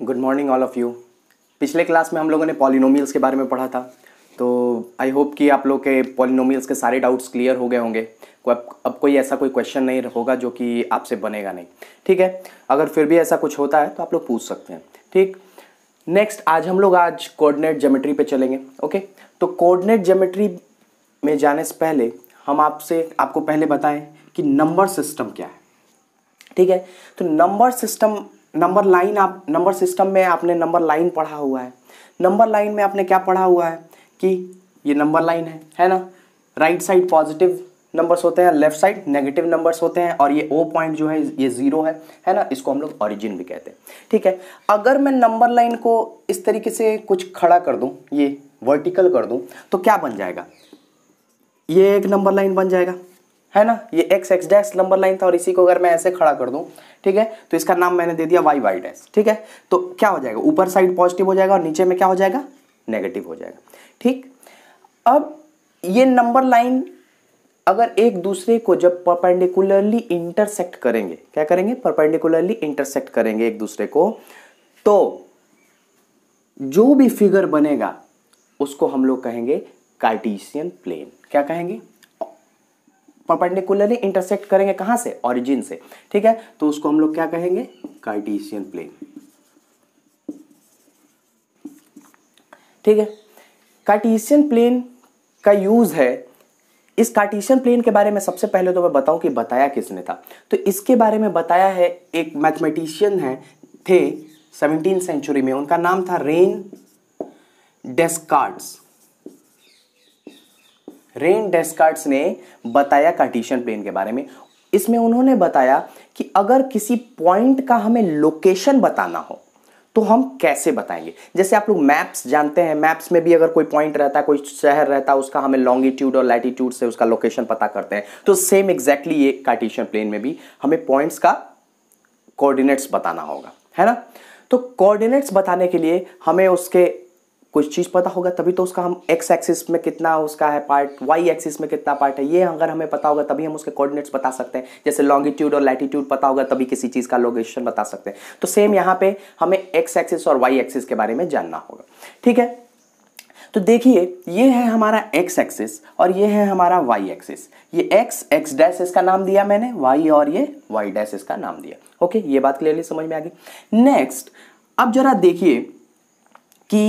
Good morning all of you पिछले class में हम लोगों ने पॉलिनोमियल्स के बारे में पढ़ा था तो आई होप कि आप लोग के पॉलिनोमियल्स के सारे डाउट्स क्लियर हो गए होंगे अब अब कोई ऐसा कोई क्वेश्चन नहीं होगा जो कि आपसे बनेगा नहीं ठीक है अगर फिर भी ऐसा कुछ होता है तो आप लोग पूछ सकते हैं ठीक नेक्स्ट आज हम लोग आज कोऑर्डिनेट ज्योमेट्री पे चलेंगे ओके तो कोऑर्डिनेट ज्योमेट्री में जाने से पहले हम आपसे आपको पहले बताएं कि नंबर सिस्टम क्या है ठीक है तो नंबर सिस्टम नंबर लाइन आप नंबर सिस्टम में आपने नंबर लाइन पढ़ा हुआ है नंबर लाइन में आपने क्या पढ़ा हुआ है कि ये नंबर लाइन है है ना राइट साइड पॉजिटिव नंबर्स होते हैं लेफ्ट साइड नेगेटिव नंबर्स होते हैं और ये ओ पॉइंट जो है ये जीरो है है ना इसको हम लोग ऑरिजिन भी कहते हैं ठीक है अगर मैं नंबर लाइन को इस तरीके से कुछ खड़ा कर दूँ ये वर्टिकल कर दूँ तो क्या बन जाएगा ये एक नंबर लाइन बन जाएगा है ना ये X X dash number line था और इसी को अगर मैं ऐसे खड़ा कर दूं ठीक है तो इसका नाम मैंने दे दिया वाई वाई डैश ठीक है तो क्या हो जाएगा ऊपर साइड पॉजिटिव हो जाएगा और नीचे में क्या हो जाएगा नेगेटिव हो जाएगा ठीक अब ये नंबर लाइन अगर एक दूसरे को जब परपेंडिकुलरली इंटरसेक्ट करेंगे क्या करेंगे परपेंडिकुलरली इंटरसेक्ट करेंगे एक दूसरे को तो जो भी फिगर बनेगा उसको हम लोग कहेंगे कार्टिशियन प्लेन क्या कहेंगे परपेंडिकुलरली इंटरसेक्ट करेंगे कहां से ऑरिजिन से ठीक है तो उसको हम लोग क्या कहेंगे कार्टिशियन प्लेन ठीक है कार्टिशियन प्लेन का यूज है इस कार्टिशियन प्लेन के बारे में सबसे पहले तो मैं बताऊं कि बताया किसने था तो इसके बारे में बताया है एक मैथमेटिशियन है थे सेवनटीन सेंचुरी में उनका नाम था रेन डेस्कार्ड्स रेन डेस्कार्ट्स ने बताया कार्टिशियन प्लेन के बारे में इसमें उन्होंने बताया कि अगर किसी पॉइंट का हमें लोकेशन बताना हो तो हम कैसे बताएंगे जैसे आप लोग मैप्स जानते हैं मैप्स में भी अगर कोई पॉइंट रहता है कोई शहर रहता है उसका हमें लॉन्गिट्यूड और लैटिट्यूड से उसका लोकेशन पता करते हैं तो सेम एग्जैक्टली exactly ये कार्टिशियन प्लेन में भी हमें पॉइंट्स का कोऑर्डिनेट्स बताना होगा है ना तो कोऑर्डिनेट्स बताने के लिए हमें उसके कुछ चीज़ पता होगा तभी तो उसका हम एक्स एक्सिस में कितना उसका है पार्ट वाई एक्सिस में कितना पार्ट है ये अगर हमें पता होगा तभी हम उसके कोऑर्डिनेट्स बता सकते हैं जैसे लॉन्गिट्यूड और लैटिट्यूड पता होगा तभी किसी चीज़ का लोकेशन बता सकते हैं तो सेम यहाँ पे हमें एक्स एक्सिस और वाई एक्सिस के बारे में जानना होगा ठीक है तो देखिए ये है हमारा एक्स एक्सिस और ये है हमारा वाई एक्सिस ये एक्स एक्स डैश इसका नाम दिया मैंने वाई और ये वाई डैश इसका नाम दिया ओके ये बात क्लियरली समझ में आ गई नेक्स्ट अब जरा देखिए कि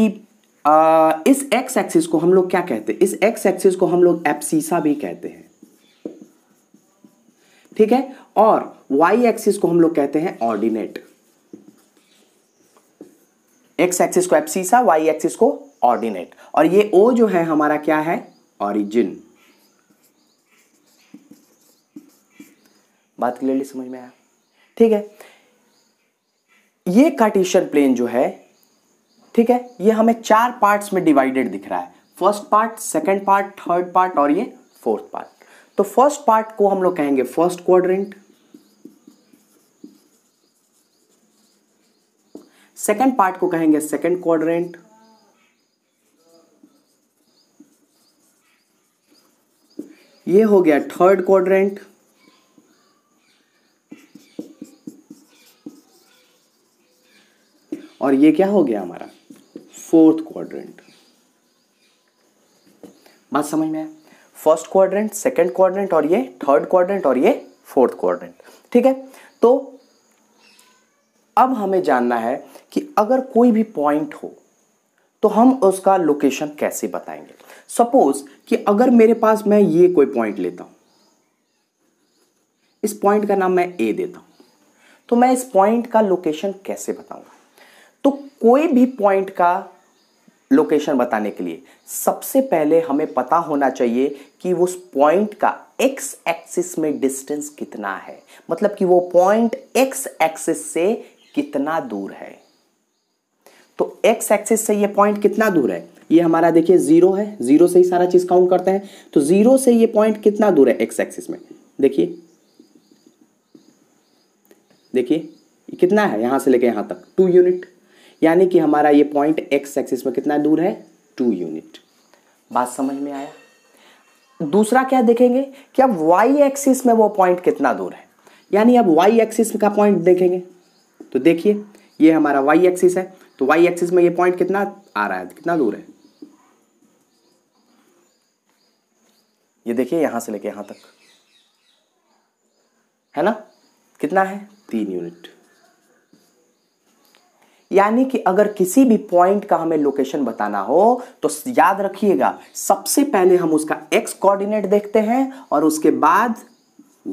इस एक्स एक्सिस को हम लोग क्या कहते हैं इस एक्स एक्सिस को हम लोग एप्सीसा भी कहते हैं ठीक है और वाई एक्सिस को हम लोग कहते हैं ऑर्डिनेट एक्स एक्सिस को एप्सीसा वाई एक्सिस को ऑर्डिनेट और ये ओ जो है हमारा क्या है ऑरिजिन बात क्लियरली समझ में आया ठीक है ये कार्टेशियन प्लेन जो है ठीक है ये हमें चार पार्ट्स में डिवाइडेड दिख रहा है first part second part third part और ये फोर्थ पार्ट तो फर्स्ट पार्ट को हम लोग कहेंगे फर्स्ट क्वाड्रेंट सेकेंड पार्ट को कहेंगे सेकेंड क्वाड्रेंट ये हो गया थर्ड क्वाड्रेंट और ये क्या हो गया हमारा फोर्थ क्वाड्रेंट बात समझ में आया फर्स्ट क्वाड्रेंट सेकंड क्वाड्रेंट और ये थर्ड क्वाड्रेंट और ये फोर्थ क्वाड्रेंट ठीक है तो अब हमें जानना है कि अगर कोई भी पॉइंट हो तो हम उसका लोकेशन कैसे बताएंगे सपोज कि अगर मेरे पास मैं ये कोई पॉइंट लेता हूं इस पॉइंट का नाम मैं ए देता हूं तो मैं इस पॉइंट का लोकेशन कैसे बताऊंगा तो कोई भी पॉइंट का लोकेशन बताने के लिए सबसे पहले हमें पता होना चाहिए कि उस पॉइंट का एक्स एक्सिस में डिस्टेंस कितना है मतलब कि वो पॉइंट एक्स एक्सिस से कितना दूर है तो एक्स एक्सिस से ये पॉइंट कितना दूर है ये हमारा देखिए जीरो है जीरो से ही सारा चीज काउंट करते हैं तो जीरो से ये पॉइंट कितना दूर है एक्स एक्सिस में देखिए देखिए कितना है यहां से लेके यहां तक टू यूनिट यानी कि हमारा ये पॉइंट एक्स एक्सिस में कितना दूर है टू यूनिट बात समझ में आया दूसरा क्या देखेंगे कि अब वाई एक्सिस में वो पॉइंट कितना दूर है यानी अब वाई एक्सिस का पॉइंट देखेंगे तो देखिए ये हमारा वाई एक्सिस है तो वाई एक्सिस में ये पॉइंट कितना आ रहा है कितना दूर है ये देखिए यहां से लेके यहां तक है ना कितना है तीन यूनिट यानी कि अगर किसी भी पॉइंट का हमें लोकेशन बताना हो तो याद रखिएगा सबसे पहले हम उसका एक्स कोऑर्डिनेट देखते हैं और उसके बाद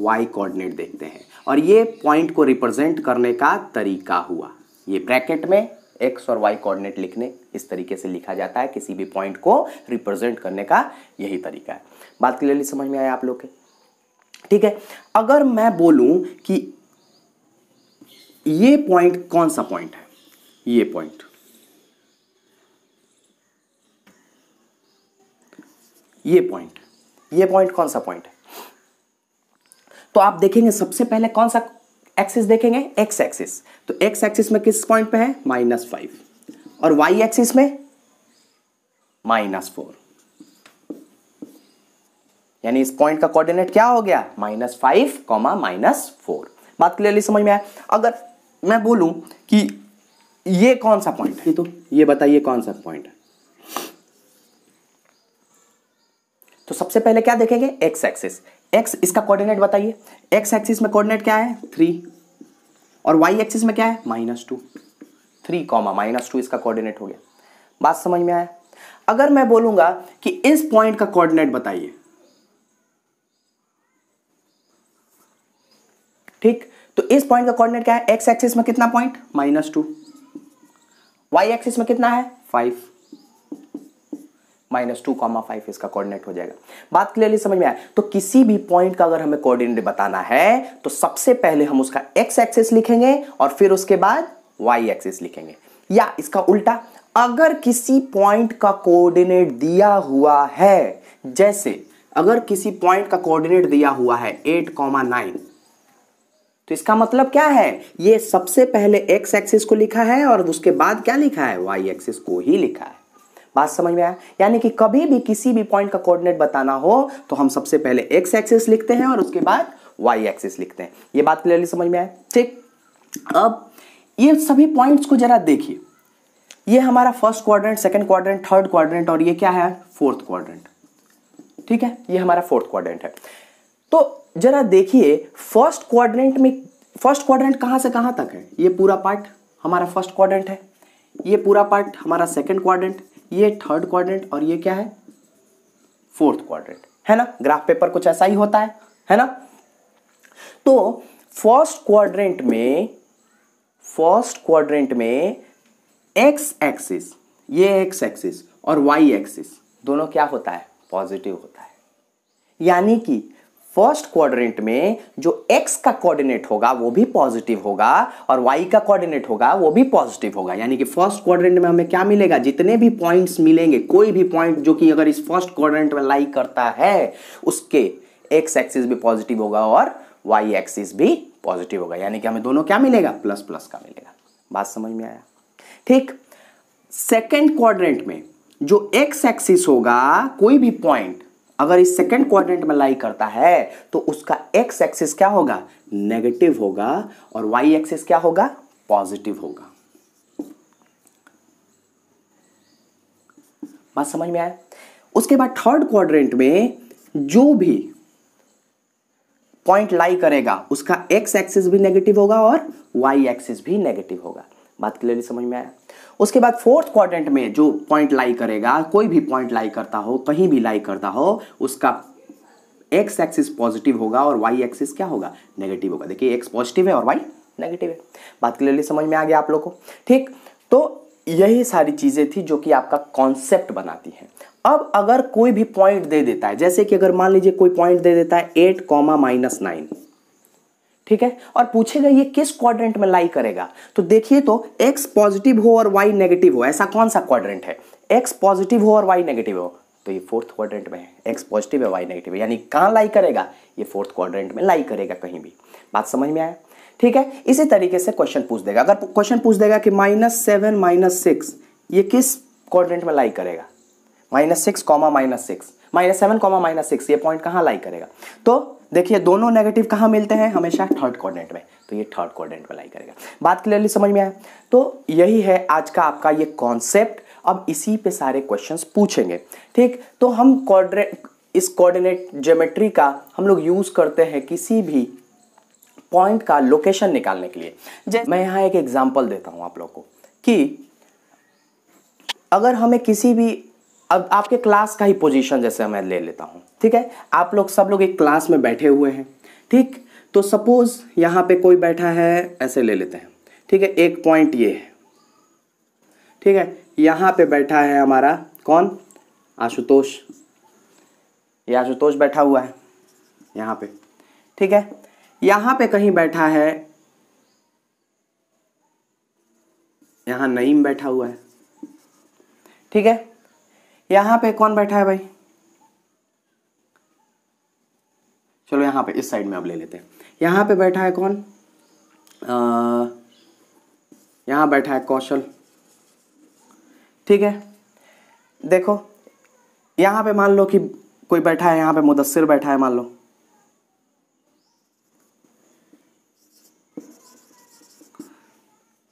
वाई कोऑर्डिनेट देखते हैं और ये पॉइंट को रिप्रेजेंट करने का तरीका हुआ ये ब्रैकेट में एक्स और वाई कोऑर्डिनेट लिखने इस तरीके से लिखा जाता है किसी भी पॉइंट को रिप्रेजेंट करने का यही तरीका है बात क्लियरली समझ में आया आप लोग के ठीक है अगर मैं बोलूं कि ये पॉइंट कौन सा पॉइंट है ये पॉइंट ये पॉइंट ये पॉइंट कौन सा पॉइंट है तो आप देखेंगे सबसे पहले कौन सा एक्सिस देखेंगे एक्स एक्सिस तो एक्स एक्सिस में किस पॉइंट पे है माइनस फाइव और वाई एक्सिस में माइनस फोर यानी इस पॉइंट का कोऑर्डिनेट क्या हो गया minus five comma minus four बात क्लियरली समझ में आया अगर मैं बोलूं कि ये कौन सा पॉइंट है ये तो ये बताइए कौन सा पॉइंट है तो सबसे पहले क्या देखेंगे एक्स एक्सिस एक्स इसका कोऑर्डिनेट बताइए एक्स एक्सिस में कोऑर्डिनेट क्या है थ्री और वाई एक्सिस में क्या है minus two three comma minus two इसका कोऑर्डिनेट हो गया बात समझ में आया अगर मैं बोलूंगा कि इस पॉइंट का कोऑर्डिनेट बताइए ठीक तो इस पॉइंट का कोऑर्डिनेट क्या है एक्स एक्सिस में कितना point minus two Y axis में कितना है five minus two comma five इसका कोऑर्डिनेट हो जाएगा बात क्लियरली समझ में आया तो किसी भी पॉइंट का अगर हमें कोऑर्डिनेट बताना है तो सबसे पहले हम उसका एक्स एक्सिस लिखेंगे और फिर उसके बाद वाई एक्सिस लिखेंगे या इसका उल्टा अगर किसी पॉइंट का कोऑर्डिनेट दिया हुआ है जैसे अगर किसी पॉइंट का कोऑर्डिनेट दिया हुआ है एट कॉमा नाइन तो इसका मतलब क्या है ये सबसे पहले एक्स एक्सिस को लिखा है और उसके बाद क्या लिखा है वाई एक्सिस को ही लिखा है बात समझ में आया यानी कि कभी भी किसी भी पॉइंट का कोऑर्डिनेट बताना हो तो हम सबसे पहले एक्स एक्सिस लिखते हैं और उसके बाद वाई एक्सिस लिखते हैं ये बात क्लियरली समझ में आया ठीक अब ये सभी पॉइंट्स को जरा देखिए ये हमारा first quadrant second quadrant third quadrant और ये क्या है फोर्थ क्वाड्रेंट ठीक है ये हमारा फोर्थ क्वाड्रेंट है तो जरा देखिए फर्स्ट क्वाड्रेंट में फर्स्ट क्वाड्रेंट कहां से कहां तक है ये पूरा पार्ट हमारा फर्स्ट क्वाड्रेंट है ये पूरा पार्ट हमारा सेकंड क्वाड्रेंट ये थर्ड क्वाड्रेंट और ये क्या है फोर्थ क्वाड्रेंट है ना ग्राफ पेपर कुछ ऐसा ही होता है है ना तो फर्स्ट क्वाड्रेंट में फर्स्ट क्वाड्रेंट में एक्स एक्सिस ये एक्स एक्सिस और वाई एक्सिस दोनों क्या होता है पॉजिटिव होता है यानी कि फर्स्ट क्वाड्रेंट में जो x का कोऑर्डिनेट होगा वो भी पॉजिटिव होगा और y का कोऑर्डिनेट होगा वो भी पॉजिटिव होगा यानी कि फर्स्ट क्वाड्रेंट में हमें क्या मिलेगा जितने भी पॉइंट्स मिलेंगे कोई भी पॉइंट जो कि अगर इस फर्स्ट क्वाड्रेंट में लाई करता है उसके x एक्सिस भी पॉजिटिव होगा और y एक्सिस भी पॉजिटिव होगा यानी कि हमें दोनों क्या मिलेगा प्लस प्लस का मिलेगा बात समझ में आया ठीक सेकेंड क्वाड्रेंट में जो x एक्सिस होगा कोई भी पॉइंट अगर इस सेकेंड क्वाड्रेंट में लाई करता है तो उसका एक्स एक्सिस क्या होगा नेगेटिव होगा और वाई एक्सिस क्या होगा पॉजिटिव होगा बात समझ में आया उसके बाद थर्ड क्वाड्रेंट में जो भी पॉइंट लाई करेगा उसका एक्स एक्सिस भी नेगेटिव होगा और वाई एक्सिस भी नेगेटिव होगा बात क्लियरली समझ में आया उसके बाद फोर्थ क्वाड्रेंट में जो पॉइंट लाई करेगा कोई भी पॉइंट लाई करता हो कहीं भी लाई करता हो उसका एक्स एक्सिस पॉजिटिव होगा और वाई एक्सिस क्या होगा नेगेटिव होगा देखिए एक्स पॉजिटिव है और वाई नेगेटिव है बात क्लियरली समझ में आ गया आप लोग को ठीक तो यही सारी चीज़ें थी जो कि आपका कॉन्सेप्ट बनाती हैं अब अगर कोई भी पॉइंट दे देता है जैसे कि अगर मान लीजिए कोई पॉइंट दे देता है एट कॉमा माइनस नाइन ठीक है और पूछेगा ये किस क्वाड्रेंट में लाई करेगा तो देखिए तो एक्स पॉजिटिव हो और वाई नेगेटिव हो ऐसा कौन सा क्वाड्रेंट है एक्स पॉजिटिव हो और वाई नेगेटिव हो तो ये फोर्थ क्वाड्रेंट में है एक्स पॉजिटिव है वाई नेगेटिव है यानी कहाँ लाई करेगा ये फोर्थ क्वाड्रेंट में लाई करेगा कहीं भी बात समझ में आया ठीक है इसी तरीके से क्वेश्चन पूछ देगा अगर क्वेश्चन पूछ देगा कि माइनस सेवन माइनस सिक्स ये किस क्वाड्रेंट में लाई करेगा minus six comma minus six minus seven comma minus six ये पॉइंट कहाँ लाई करेगा तो देखिए दोनों नेगेटिव कहाँ मिलते हैं हमेशा थर्ड क्वाड्रेंट में तो ये थर्ड क्वाड्रेंट वाला ही करेगा बात क्लियरली समझ में आया तो यही है आज का आपका ये कॉन्सेप्ट अब इसी पे सारे क्वेश्चन पूछेंगे ठीक तो हम क्वाड्रेंट इस कोऑर्डिनेट ज्योमेट्री का हम लोग यूज़ करते हैं किसी भी पॉइंट का लोकेशन निकालने के लिए जैसे मैं यहाँ एक एग्जाम्पल देता हूँ आप लोग को कि अगर हमें किसी भी अब आपके क्लास का ही पोजीशन जैसे मैं ले लेता हूँ ठीक है आप लोग सब लोग एक क्लास में बैठे हुए हैं ठीक तो सपोज यहाँ पे कोई बैठा है ऐसे ले लेते हैं ठीक है एक पॉइंट ये है ठीक है यहाँ पे बैठा है हमारा कौन आशुतोष ये आशुतोष बैठा हुआ है यहाँ पे ठीक है यहाँ पे कहीं बैठा है यहाँ नईम बैठा हुआ है ठीक है यहां पे कौन बैठा है भाई चलो यहां पे इस साइड में अब ले लेते हैं यहां पे बैठा है कौन आ, यहां बैठा है कौशल ठीक है देखो यहां पे मान लो कि कोई बैठा है यहां पे मुदस्सिर बैठा है मान लो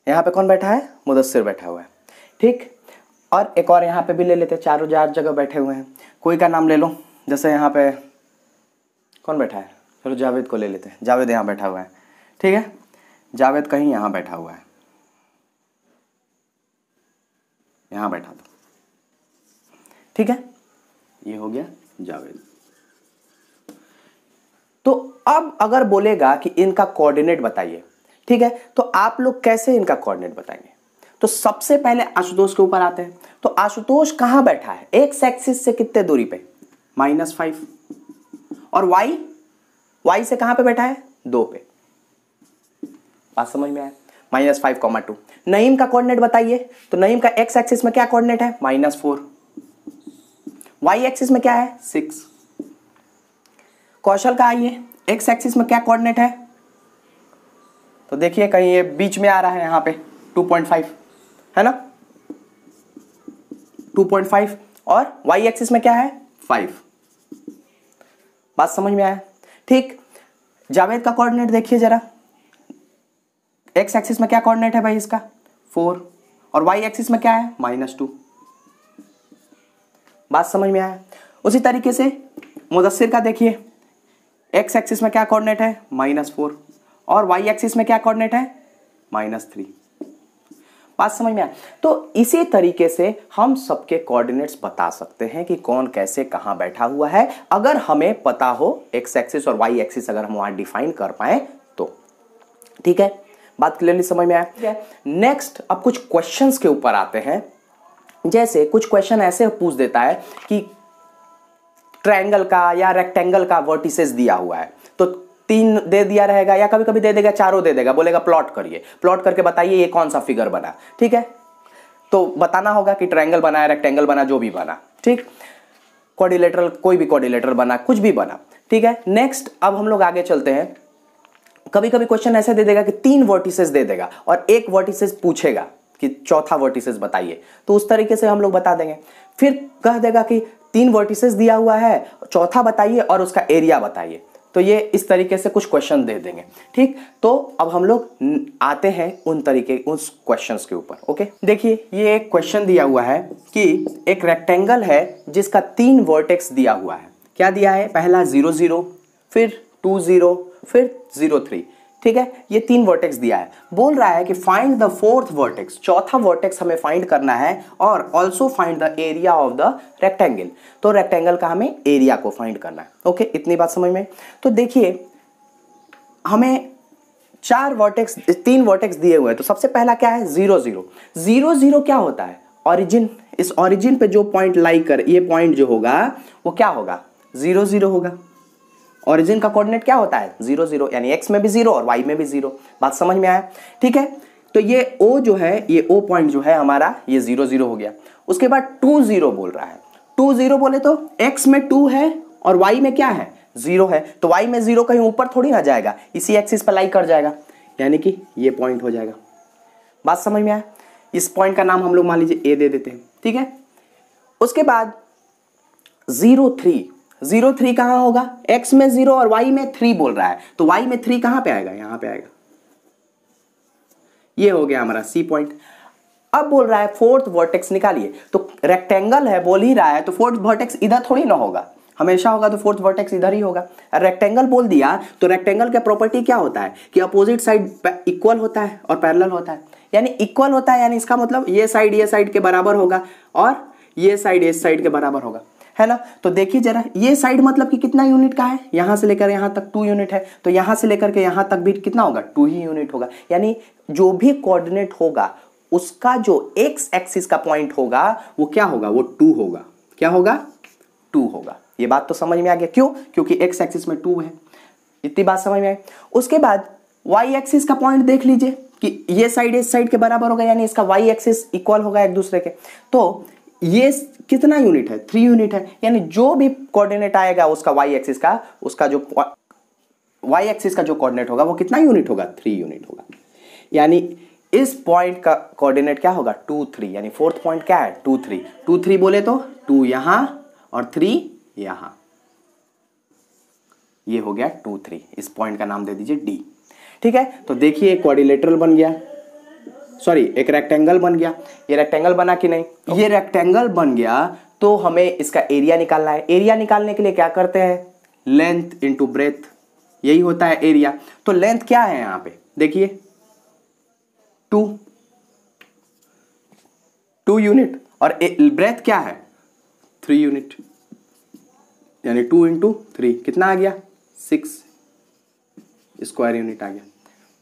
यहां पे कौन बैठा है मुदस्सिर बैठा हुआ है ठीक और एक और यहाँ पे भी ले लेते हैं चारों चार जगह बैठे हुए हैं कोई का नाम ले लो जैसे यहाँ पे कौन बैठा है चलो जावेद को ले लेते हैं जावेद यहाँ बैठा हुआ है ठीक है जावेद कहीं यहाँ बैठा हुआ है यहाँ बैठा दो ठीक है ये हो गया जावेद तो अब अगर बोलेगा कि इनका कोऑर्डिनेट बताइए ठीक है तो आप लोग कैसे इनका कोऑर्डिनेट बताएंगे तो सबसे पहले आशुतोष के ऊपर आते हैं तो आशुतोष कहां बैठा है एक्स एक्सिस से कितने दूरी पे माइनस फाइव और वाई वाई से कहां पे बैठा है दो पे बात समझ में आया माइनस फाइव कॉमा टू नईम का कोऑर्डिनेट बताइए तो नईम का एक्स एक्सिस में क्या कोऑर्डिनेट है माइनस फोर वाई एक्सिस में क्या है सिक्स कौशल का आइए एक्स एक्सिस में क्या कोऑर्डिनेट है तो देखिए कहीं ये बीच में आ रहा है यहां पे टू पॉइंट फाइव है ना 2.5 और y एक्सिस में क्या है 5 बात समझ में आया ठीक जावेद का कोऑर्डिनेट देखिए जरा x एक्सिस में क्या कोऑर्डिनेट है भाई इसका 4 और y एक्सिस में क्या है माइनस टू बात समझ में आया उसी तरीके से मुदस्सिर का देखिए x एक्सिस में क्या कोऑर्डिनेट है माइनस फोर और y एक्सिस में क्या कोऑर्डिनेट है माइनस थ्री बात समझ में आया तो इसी तरीके से हम सबके कोऑर्डिनेट्स बता सकते हैं कि कौन कैसे कहाँ बैठा हुआ है अगर हमें पता हो एक्स एक्सिस और वाई एक्सिस अगर हम वहाँ डिफाइन कर पाए तो ठीक है बात क्लियरली समझ में आया नेक्स्ट अब कुछ क्वेश्चंस के ऊपर आते हैं जैसे कुछ क्वेश्चन ऐसे पूछ देता है कि ट्रायंगल का या रेक्टेंगल का वर्टिसेस दिया हुआ है तो तीन दे दिया रहेगा या कभी कभी दे देगा चारों दे देगा बोलेगा प्लॉट करिए प्लॉट करके बताइए ये कौन सा फिगर बना ठीक है तो बताना होगा कि ट्रायंगल बना रेक्टेंगल बना जो भी बना ठीक कोऑर्डिलेटर कोई भी कोऑर्डिलेटर बना कुछ भी बना ठीक है नेक्स्ट अब हम लोग आगे चलते हैं कभी कभी क्वेश्चन ऐसे दे देगा कि तीन वर्टिसेस दे देगा और एक वर्टिसेस पूछेगा कि चौथा वर्टिसेस बताइए तो उस तरीके से हम लोग बता देंगे फिर कह देगा कि तीन वर्टिसेस दिया हुआ है चौथा बताइए और उसका एरिया बताइए तो ये इस तरीके से कुछ क्वेश्चन दे देंगे ठीक तो अब हम लोग आते हैं उन तरीके उस क्वेश्चंस के ऊपर ओके देखिए ये एक क्वेश्चन दिया हुआ है कि एक रेक्टेंगल है जिसका तीन वर्टेक्स दिया हुआ है क्या दिया है पहला ज़ीरो ज़ीरो फिर टू ज़ीरो फिर ज़ीरो थ्री ठीक है ये तीन वर्टेक्स दिया है बोल रहा है कि फाइंड द फोर्थ वर्टेक्स चौथा वर्टेक्स हमें फाइंड करना है और also find the area of the rectangle तो रेक्टेंगल का हमें एरिया को फाइंड करना है ओके okay, इतनी बात समझ में तो देखिए हमें चार वर्टेक्स तीन वर्टेक्स दिए हुए हैं तो सबसे पहला क्या है जीरो जीरो जीरो जीरो क्या होता है ऑरिजिन इस ऑरिजिन पे जो पॉइंट लाई कर ये पॉइंट जो होगा वो क्या होगा जीरो जीरो होगा ओरिजिन का कोऑर्डिनेट क्या होता है जीरो जीरो यानी एक्स में भी जीरो और वाई में भी जीरो बात समझ में आया ठीक है तो ये ओ जो है ये ओ पॉइंट जो है हमारा ये जीरो जीरो हो गया उसके बाद टू जीरो बोल रहा है टू जीरो बोले तो एक्स में टू है और वाई में क्या है जीरो है तो वाई में जीरो कहीं ऊपर थोड़ी ना जाएगा इसी एक्सिस पर लाई कर जाएगा यानी कि ये पॉइंट हो जाएगा बात समझ में आया इस पॉइंट का नाम हम लोग मान लीजिए ए दे देते हैं ठीक है उसके बाद जीरो थ्री जीरो थ्री कहां होगा एक्स में जीरो और वाई में थ्री बोल रहा है तो वाई में थ्री कहां पे आएगा यहां पे आएगा ये हो गया हमारा सी पॉइंट अब बोल रहा है फोर्थ वर्टेक्स निकालिए तो रेक्टेंगल है बोल ही रहा है तो फोर्थ वर्टेक्स इधर थोड़ी ना होगा हमेशा होगा तो फोर्थ वर्टेक्स इधर ही होगा रेक्टेंगल बोल दिया तो रेक्टेंगल का प्रॉपर्टी क्या होता है कि अपोजिट साइड इक्वल होता है और पैरेलल होता है यानी इक्वल होता है यानी इसका मतलब ये साइड ये साइड के बराबर होगा और ये साइड इस साइड के बराबर होगा है ना तो देखिए जरा ये साइड मतलब कि कितना यूनिट का है यहां से लेकर यहां तक टू यूनिट है तो यहां से लेकर के यहां तक भी कितना होगा टू ही यूनिट होगा यानी जो भी कोऑर्डिनेट होगा उसका जो एक्स एक्सिस का पॉइंट होगा वो क्या होगा वो टू होगा क्या होगा टू होगा ये बात तो समझ में आ गया क्यों क्योंकि एक्स एक्सिस में टू है इतनी बात समझ में आई उसके बाद वाई एक्सिस का पॉइंट देख लीजिए कि ये साइड इस साइड के बराबर होगा यानी इसका वाई एक्सिस इक्वल होगा एक दूसरे के तो ये कितना यूनिट है थ्री यूनिट है यानी जो भी कोऑर्डिनेट आएगा उसका वाई एक्सिस का उसका जो वाई एक्सिस का जो कोऑर्डिनेट होगा वो कितना यूनिट होगा थ्री यूनिट होगा यानी इस पॉइंट का कोऑर्डिनेट क्या होगा टू थ्री यानी फोर्थ पॉइंट क्या है टू थ्री टू थ्री बोले तो टू यहां और थ्री यहां ये हो गया टू थ्री इस पॉइंट का नाम दे दीजिए डी ठीक है तो देखिए क्वारिलेटरल बन गया सॉरी एक रेक्टेंगल बन गया ये रेक्टेंगल बना कि नहीं okay. ये रेक्टेंगल बन गया तो हमें इसका एरिया निकालना है एरिया निकालने के लिए क्या करते हैं लेंथ इंटू ब्रेथ यही होता है एरिया तो लेंथ क्या है यहां पे देखिए टू टू यूनिट और ब्रेथ क्या है थ्री यूनिट यानी टू इंटू थ्री कितना आ गया सिक्स स्क्वायर यूनिट आ गया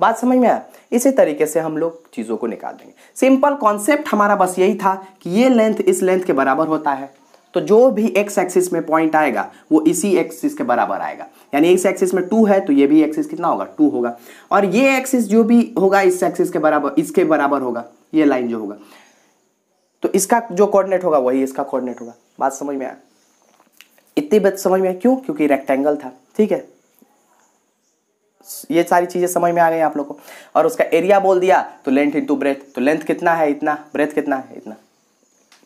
बात समझ में आया इसी तरीके से हम लोग चीज़ों को निकाल देंगे सिंपल कॉन्सेप्ट हमारा बस यही था कि ये लेंथ इस लेंथ के बराबर होता है तो जो भी एक्स एक्सिस में पॉइंट आएगा वो इसी एक्सिस के बराबर आएगा यानी इस एक्सिस में टू है तो ये भी एक्सिस कितना होगा टू होगा और ये एक्सिस जो भी होगा इस एक्सिस के बराबर इसके बराबर होगा ये लाइन जो होगा तो इसका जो कोऑर्डिनेट होगा वही इसका कोऑर्डिनेट होगा बात समझ में आया इतनी बात समझ में आया क्यों क्योंकि रेक्टेंगल था ठीक है ये सारी चीज़ें समझ में आ गई आप लोग को और उसका एरिया बोल दिया तो लेंथ इंटू ब्रेथ तो लेंथ कितना है इतना ब्रेथ कितना है इतना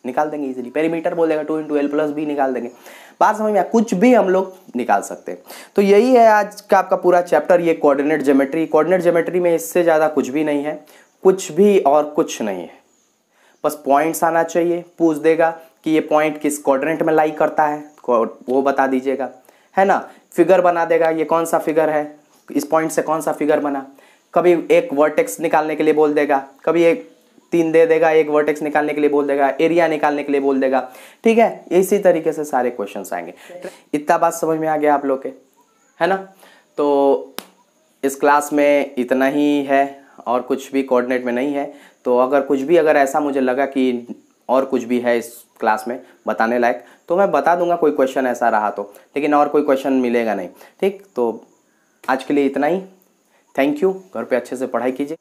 निकाल देंगे इजीली पेरीमीटर बोलेगा two into L plus B निकाल देंगे बात समझ में आ कुछ भी हम लोग निकाल सकते हैं तो यही है आज का आपका पूरा चैप्टर ये कोऑर्डिनेट ज्योमेट्री कोऑर्डिनेट ज्योमेट्री में इससे ज़्यादा कुछ भी नहीं है कुछ भी और कुछ नहीं है बस पॉइंट्स आना चाहिए पूछ देगा कि ये पॉइंट किस कोऑर्डिनेट में लाई करता है वो बता दीजिएगा है ना फिगर बना देगा ये कौन सा फिगर है इस पॉइंट से कौन सा फिगर बना कभी एक वर्टेक्स निकालने के लिए बोल देगा कभी एक तीन दे देगा एक वर्टेक्स निकालने के लिए बोल देगा एरिया निकालने के लिए बोल देगा ठीक है इसी तरीके से सारे क्वेश्चन आएंगे इतना बात समझ में आ गया आप लोग के है ना तो इस क्लास में इतना ही है और कुछ भी कोऑर्डिनेट में नहीं है तो अगर कुछ भी अगर ऐसा मुझे लगा कि और कुछ भी है इस क्लास में बताने लायक तो मैं बता दूंगा कोई क्वेश्चन ऐसा रहा तो लेकिन और कोई क्वेश्चन मिलेगा नहीं ठीक तो आज के लिए इतना ही थैंक यू घर पे अच्छे से पढ़ाई कीजिए